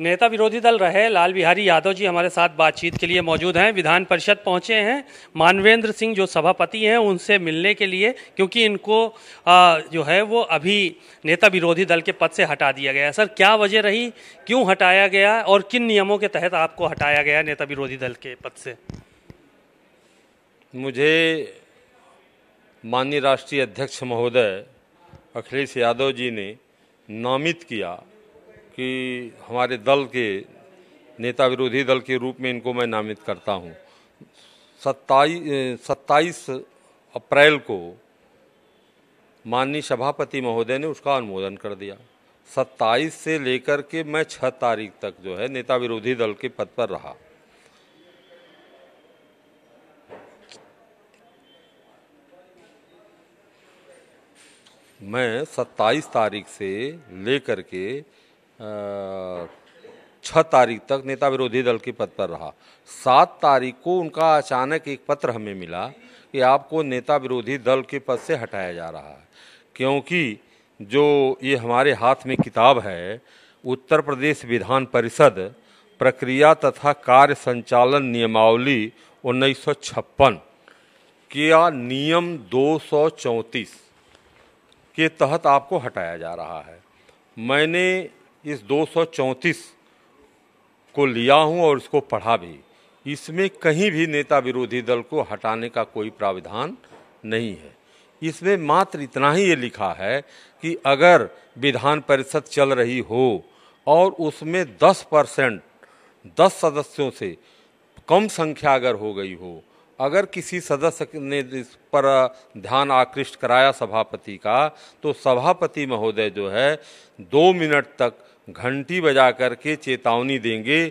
नेता विरोधी दल रहे लाल बिहारी यादव जी हमारे साथ बातचीत के लिए मौजूद हैं विधान परिषद पहुंचे हैं मानवेंद्र सिंह जो सभापति हैं उनसे मिलने के लिए क्योंकि इनको आ, जो है वो अभी नेता विरोधी दल के पद से हटा दिया गया सर क्या वजह रही क्यों हटाया गया और किन नियमों के तहत आपको हटाया गया नेता विरोधी दल के पद से मुझे माननीय राष्ट्रीय अध्यक्ष महोदय अखिलेश यादव जी ने नामित किया कि हमारे दल के नेता विरोधी दल के रूप में इनको मैं नामित करता हूँ सत्ताईस सत्ताईस अप्रैल को माननीय सभापति महोदय ने उसका अनुमोदन कर दिया सत्ताईस से लेकर के मैं छः तारीख तक जो है नेता विरोधी दल के पद पर रहा मैं सत्ताईस तारीख से लेकर के छः तारीख तक नेता विरोधी दल के पद पर रहा सात तारीख को उनका अचानक एक पत्र हमें मिला कि आपको नेता विरोधी दल के पद से हटाया जा रहा है क्योंकि जो ये हमारे हाथ में किताब है उत्तर प्रदेश विधान परिषद प्रक्रिया तथा कार्य संचालन नियमावली उन्नीस सौ छप्पन किया नियम दो सौ चौंतीस के तहत आपको हटाया जा रहा है मैंने इस दो को लिया हूं और इसको पढ़ा भी इसमें कहीं भी नेता विरोधी दल को हटाने का कोई प्राविधान नहीं है इसमें मात्र इतना ही ये लिखा है कि अगर विधान परिषद चल रही हो और उसमें 10 परसेंट दस सदस्यों से कम संख्या अगर हो गई हो अगर किसी सदस्य ने इस पर ध्यान आकृष्ट कराया सभापति का तो सभापति महोदय जो है दो मिनट तक घंटी बजा करके चेतावनी देंगे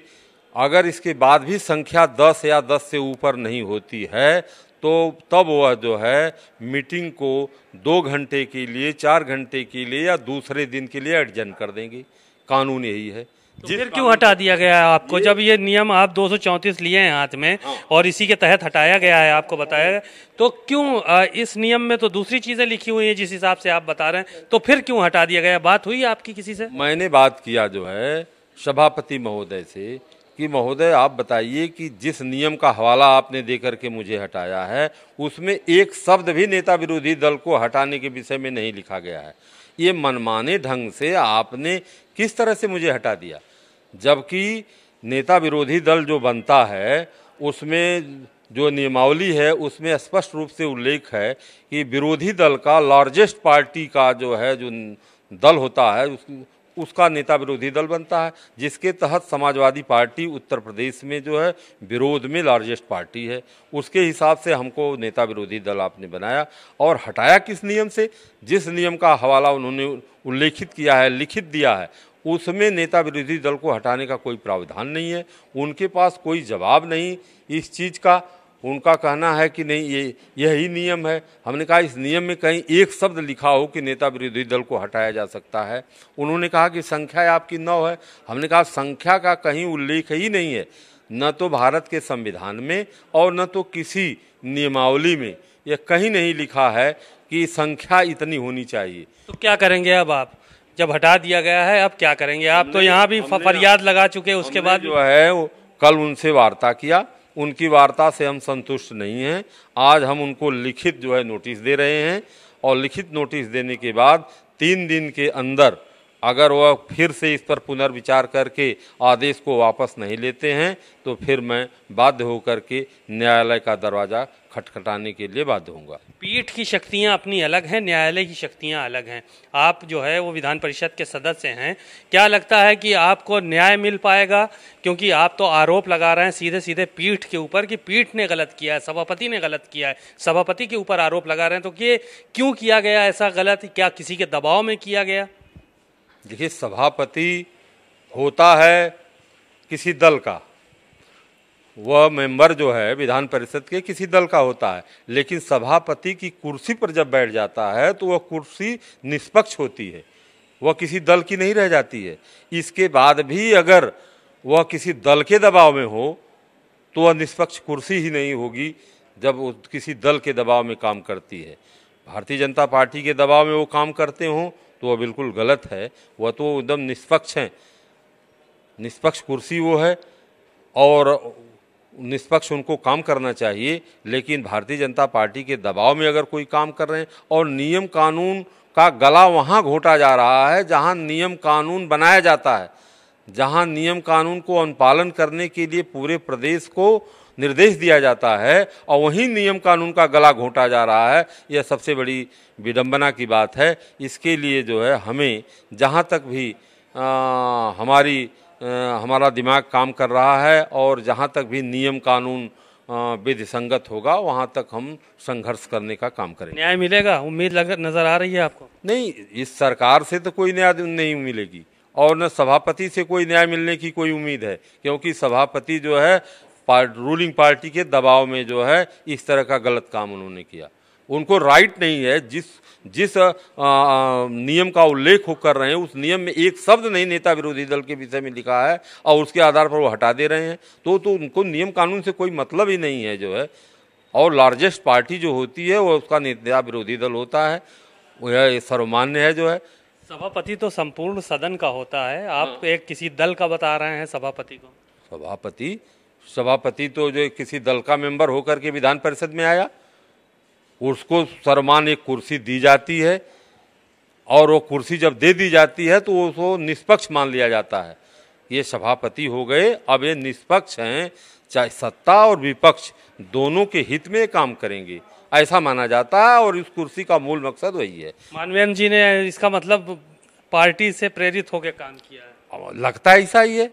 अगर इसके बाद भी संख्या दस या दस से ऊपर नहीं होती है तो तब वह जो है मीटिंग को दो घंटे के लिए चार घंटे के लिए या दूसरे दिन के लिए एडजन कर देंगे कानून यही है तो फिर क्यों हटा दिया गया है आपको जब ये नियम आप दो लिए हैं हाथ में हाँ। और इसी के तहत हटाया गया है आपको बताया गया तो क्यों इस नियम में तो दूसरी चीजें लिखी हुई है जिस हिसाब से आप बता रहे हैं तो फिर क्यों हटा दिया गया बात हुई आपकी किसी से मैंने बात किया जो है सभापति महोदय से कि महोदय आप बताइए कि जिस नियम का हवाला आपने देकर के मुझे हटाया है उसमें एक शब्द भी नेता विरोधी दल को हटाने के विषय में नहीं लिखा गया है ये मनमाने ढंग से आपने किस तरह से मुझे हटा दिया जबकि नेता विरोधी दल जो बनता है उसमें जो नियमावली है उसमें स्पष्ट रूप से उल्लेख है कि विरोधी दल का लार्जेस्ट पार्टी का जो है जो दल होता है उस, उसका नेता विरोधी दल बनता है जिसके तहत समाजवादी पार्टी उत्तर प्रदेश में जो है विरोध में लार्जेस्ट पार्टी है उसके हिसाब से हमको नेता विरोधी दल आपने बनाया और हटाया किस नियम से जिस नियम का हवाला उन्होंने उल्लेखित किया है लिखित दिया है उसमें नेता विरोधी दल को हटाने का कोई प्रावधान नहीं है उनके पास कोई जवाब नहीं इस चीज़ का उनका कहना है कि नहीं ये यही नियम है हमने कहा इस नियम में कहीं एक शब्द लिखा हो कि नेता विरोधी दल को हटाया जा सकता है उन्होंने कहा कि संख्या आपकी नौ है हमने कहा संख्या का कहीं उल्लेख ही नहीं है न तो भारत के संविधान में और न तो किसी नियमावली में यह कहीं नहीं लिखा है कि संख्या इतनी होनी चाहिए तो क्या करेंगे अब आप जब हटा दिया गया है अब क्या करेंगे आप तो यहाँ भी फरियाद लगा चुके उसके बाद जो है कल उनसे वार्ता किया उनकी वार्ता से हम संतुष्ट नहीं हैं आज हम उनको लिखित जो है नोटिस दे रहे हैं और लिखित नोटिस देने के बाद तीन दिन के अंदर अगर वह फिर से इस पर पुनर्विचार करके आदेश को वापस नहीं लेते हैं तो फिर मैं बाध्य होकर के न्यायालय का दरवाज़ा खटखटाने के लिए बाध्य होऊंगा पीठ की शक्तियां अपनी अलग हैं न्यायालय की शक्तियां अलग हैं आप जो है वो विधान परिषद के सदस्य हैं क्या लगता है कि आपको न्याय मिल पाएगा क्योंकि आप तो आरोप लगा रहे हैं सीधे सीधे पीठ के ऊपर कि पीठ ने गलत किया है सभापति ने गलत किया है सभापति के ऊपर आरोप लगा रहे हैं तो ये क्यों किया गया ऐसा गलत क्या किसी के दबाव में किया गया देखिए सभापति होता है किसी दल का वह मेंबर जो है विधान परिषद के किसी दल का होता है लेकिन सभापति की कुर्सी पर जब बैठ जाता है तो वह कुर्सी निष्पक्ष होती है वह किसी दल की नहीं रह जाती है इसके बाद भी अगर वह किसी दल के दबाव में हो तो वह निष्पक्ष कुर्सी ही नहीं होगी जब वो किसी दल के दबाव में काम करती है भारतीय जनता पार्टी के दबाव में वो काम करते हों तो वह बिल्कुल गलत है वह तो एकदम निष्पक्ष हैं निष्पक्ष कुर्सी वो है और निष्पक्ष उनको काम करना चाहिए लेकिन भारतीय जनता पार्टी के दबाव में अगर कोई काम कर रहे हैं और नियम कानून का गला वहाँ घोटा जा रहा है जहाँ नियम कानून बनाया जाता है जहाँ नियम कानून को अनुपालन करने के लिए पूरे प्रदेश को निर्देश दिया जाता है और वहीं नियम कानून का गला घोटा जा रहा है यह सबसे बड़ी विडम्बना की बात है इसके लिए जो है हमें जहाँ तक भी आ, हमारी आ, हमारा दिमाग काम कर रहा है और जहाँ तक भी नियम कानून विधि संगत होगा वहाँ तक हम संघर्ष करने का काम करेंगे न्याय मिलेगा उम्मीद लग नज़र आ रही है आपको नहीं इस सरकार से तो कोई न्याय नहीं मिलेगी और न सभापति से कोई न्याय मिलने की कोई उम्मीद है क्योंकि सभापति जो है पार्ट, रूलिंग पार्टी के दबाव में जो है इस तरह का गलत काम उन्होंने किया उनको राइट नहीं है जिस जिस आ, आ, नियम का उल्लेख हो कर रहे हैं उस नियम में एक शब्द नहीं नेता विरोधी दल के विषय में लिखा है और उसके आधार पर वो हटा दे रहे हैं तो तो उनको नियम कानून से कोई मतलब ही नहीं है जो है और लार्जेस्ट पार्टी जो होती है वो उसका नेता विरोधी दल होता है वह सर्वमान्य है जो है सभापति तो संपूर्ण सदन का होता है आप हाँ। एक किसी दल का बता रहे हैं सभापति को सभापति सभापति तो जो किसी दल का मेंबर होकर के विधान परिषद में आया उसको सरमान एक कुर्सी दी जाती है और वो कुर्सी जब दे दी जाती है तो उसको निष्पक्ष मान लिया जाता है ये सभापति हो गए अब ये निष्पक्ष हैं चाहे सत्ता और विपक्ष दोनों के हित में काम करेंगे ऐसा माना जाता है और इस कुर्सी का मूल मकसद वही है मानवीयन जी ने इसका मतलब पार्टी से प्रेरित होकर काम किया है लगता ऐसा ही है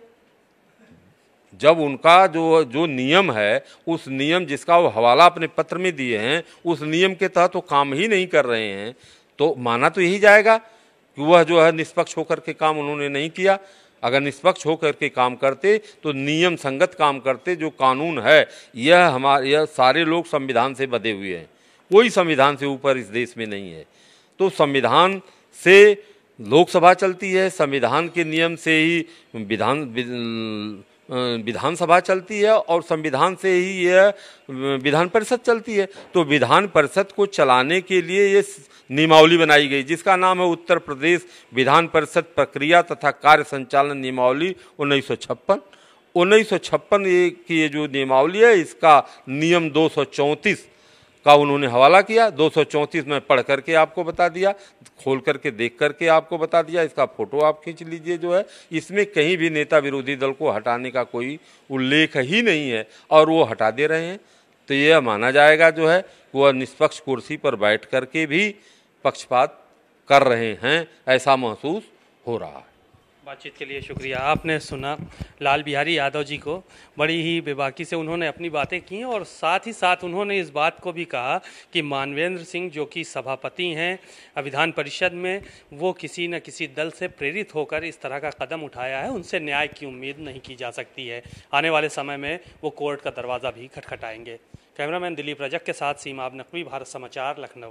जब उनका जो जो नियम है उस नियम जिसका वो हवाला अपने पत्र में दिए हैं उस नियम के तहत वो काम ही नहीं कर रहे हैं तो माना तो यही जाएगा कि वह जो है निष्पक्ष होकर के काम उन्होंने नहीं किया अगर निष्पक्ष होकर के काम करते तो नियम संगत काम करते जो कानून है यह हमारे यह सारे लोग संविधान से बधे हुए हैं कोई संविधान से ऊपर इस देश में नहीं है तो संविधान से लोकसभा चलती है संविधान के नियम से ही विधान विधानसभा चलती है और संविधान से ही यह विधान परिषद चलती है तो विधान परिषद को चलाने के लिए ये नियमावली बनाई गई जिसका नाम है उत्तर प्रदेश विधान परिषद प्रक्रिया तथा कार्य संचालन नियमावली उन्नीस सौ छप्पन उन्नीस सौ छप्पन की ये जो नियमावली है इसका नियम दो सौ चौंतीस का उन्होंने हवाला किया चौंतीस में पढ़ करके आपको बता दिया खोल करके देख करके आपको बता दिया इसका फोटो आप खींच लीजिए जो है इसमें कहीं भी नेता विरोधी दल को हटाने का कोई उल्लेख ही नहीं है और वो हटा दे रहे हैं तो यह माना जाएगा जो है वह निष्पक्ष कुर्सी पर बैठ करके भी पक्षपात कर रहे हैं ऐसा महसूस हो रहा है बातचीत के लिए शुक्रिया आपने सुना लाल बिहारी यादव जी को बड़ी ही बेबाकी से उन्होंने अपनी बातें की और साथ ही साथ उन्होंने इस बात को भी कहा कि मानवेंद्र सिंह जो कि सभापति हैं विधान परिषद में वो किसी न किसी दल से प्रेरित होकर इस तरह का कदम उठाया है उनसे न्याय की उम्मीद नहीं की जा सकती है आने वाले समय में वो कोर्ट का दरवाज़ा भी खटखटाएंगे कैमरामैन दिलीप रजक के साथ सीमा नकवी भारत समाचार लखनऊ